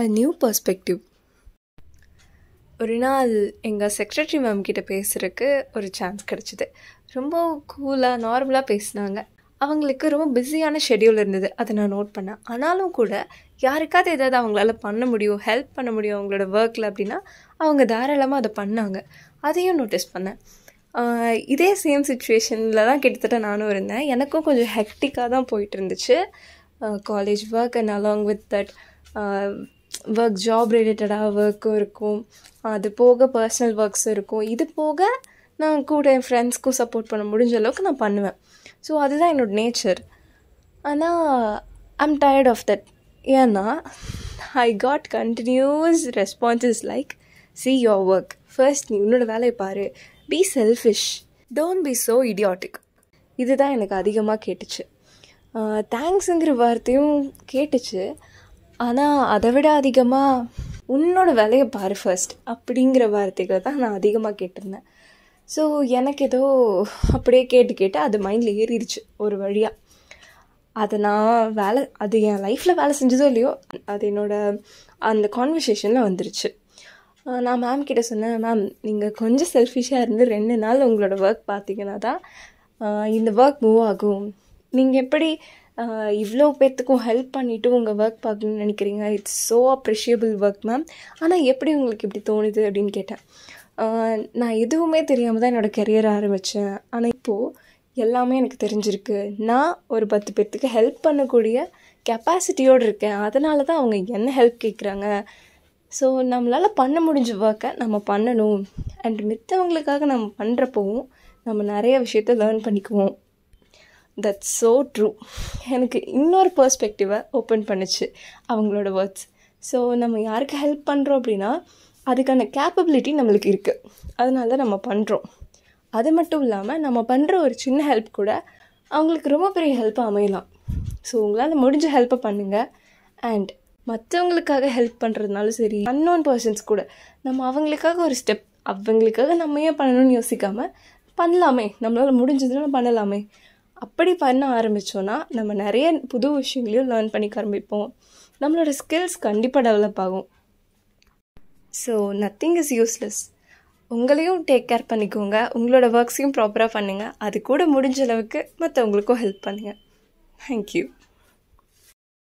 a new perspective ஒரு நாள் எங்கள் செக்ரட்டரி மேம் கிட்ட பேசுகிறக்கு ஒரு சான்ஸ் கிடச்சிது ரொம்ப கூலாக நார்மலாக பேசினாங்க அவங்களுக்கு ரொம்ப பிஸியான ஷெடியூல் இருந்தது அதை நான் நோட் பண்ணேன் ஆனாலும் கூட யாருக்காவது ஏதாவது அவங்களால பண்ண முடியும் ஹெல்ப் பண்ண முடியும் அவங்களோட ஒர்க்கில் அப்படின்னா அவங்க தாராளமாக அதை பண்ணாங்க அதையும் நோட்டீஸ் பண்ணேன் இதே சேம் சுச்சுவேஷனில் தான் கிட்டத்தட்ட நானும் இருந்தேன் எனக்கும் கொஞ்சம் ஹெக்டிக்காக தான் போயிட்டு இருந்துச்சு college work and along with that work job ரிலேட்டடாக ஒர்க்கும் இருக்கும் அது போக பர்சனல் ஒர்க்ஸும் இருக்கும் இது போக நான் கூட என் ஃப்ரெண்ட்ஸ்க்கும் சப்போர்ட் பண்ண முடிஞ்ச அளவுக்கு நான் பண்ணுவேன் ஸோ அதுதான் என்னோடய நேச்சர் ஆனால் ஐம் டயர்ட் ஆஃப் தட் ஏன்னா I got continuous responses like see your work first நீ உன்னோட வேலையை பாரு be selfish don't be so idiotic இதுதான் எனக்கு அதிகமாக கேட்டுச்சு தேங்க்ஸுங்கிற வார்த்தையும் கேட்டுச்சு ஆனால் அதை விட அதிகமாக உன்னோட வேலையை பாரு ஃபர்ஸ்ட் அப்படிங்கிற வார்த்தைகளை தான் நான் அதிகமாக கேட்டிருந்தேன் ஸோ எனக்கு ஏதோ அப்படியே கேட்டு கேட்டு அது மைண்டில் ஏறிடுச்சு ஒரு வழியாக அதை நான் வேலை அது என் லைஃப்பில் வேலை செஞ்சதோ இல்லையோ அது என்னோடய அந்த கான்வர்சேஷனில் வந்துருச்சு நான் மேம் கிட்டே சொன்னேன் மேம் நீங்கள் கொஞ்சம் செல்ஃபிஷாக இருந்து ரெண்டு நாள் உங்களோட ஒர்க் பார்த்தீங்கன்னா தான் இந்த ஒர்க் மூவ் ஆகும் நீங்கள் எப்படி இவ்வளோ பேர்த்துக்கும் ஹெல்ப் பண்ணிவிட்டு உங்கள் ஒர்க் பார்க்கணும்னு நினைக்கிறீங்க it's so appreciable work ma'am ஆனால் எப்படி உங்களுக்கு இப்படி தோணுது அப்படின்னு கேட்டேன் நான் எதுவுமே தெரியாமல் தான் என்னோடய கெரியர் ஆரம்பித்தேன் ஆனால் இப்போது எல்லாமே எனக்கு தெரிஞ்சிருக்கு நான் ஒரு பத்து பேர்த்துக்கு ஹெல்ப் பண்ணக்கூடிய கெப்பாசிட்டியோடு இருக்கேன் அதனால தான் அவங்க என்ன ஹெல்ப் கேட்குறாங்க ஸோ நம்மளால் பண்ண முடிஞ்ச ஒர்க்கை நம்ம பண்ணணும் அண்ட் மித்தவங்களுக்காக நம்ம பண்ணுறப்பவும் நம்ம நிறைய விஷயத்த லேர்ன் பண்ணிக்குவோம் தட்ஸ் ஸோ ட்ரூ எனக்கு இன்னொரு பர்ஸ்பெக்டிவை ஓப்பன் பண்ணுச்சு அவங்களோட வேர்ட்ஸ் ஸோ நம்ம யாருக்கு ஹெல்ப் பண்ணுறோம் அப்படின்னா அதுக்கான கேப்பபிலிட்டி நம்மளுக்கு இருக்குது அதனால தான் நம்ம பண்ணுறோம் அது மட்டும் இல்லாமல் நம்ம பண்ணுற ஒரு சின்ன ஹெல்ப் கூட அவங்களுக்கு ரொம்ப பெரிய ஹெல்ப்பாக அமையலாம் ஸோ உங்களால் முடிஞ்ச ஹெல்ப்பை பண்ணுங்கள் அண்ட் மற்றவங்களுக்காக ஹெல்ப் பண்ணுறதுனாலும் சரி அன்னோன் பர்சன்ஸ் கூட நம்ம அவங்களுக்காக ஒரு ஸ்டெப் அவங்களுக்காக நம்ம ஏன் பண்ணணும்னு யோசிக்காமல் பண்ணலாமே நம்மளால் முடிஞ்சதுன்னா பண்ணலாமே அப்படி பண்ண ஆரம்பித்தோன்னா நம்ம நிறைய புது விஷயங்களையும் லேர்ன் பண்ணிக்க ஆரம்பிப்போம் நம்மளோட ஸ்கில்ஸ் கண்டிப்பாக டெவலப் ஆகும் ஸோ நத்திங் இஸ் யூஸ்லெஸ் உங்களையும் டேக் கேர் பண்ணிக்கோங்க உங்களோட ஒர்க்ஸையும் ப்ராப்பராக பண்ணுங்கள் அது கூட முடிஞ்ச அளவுக்கு மற்றவங்களுக்கும் ஹெல்ப் பண்ணுங்கள் தேங்க்யூ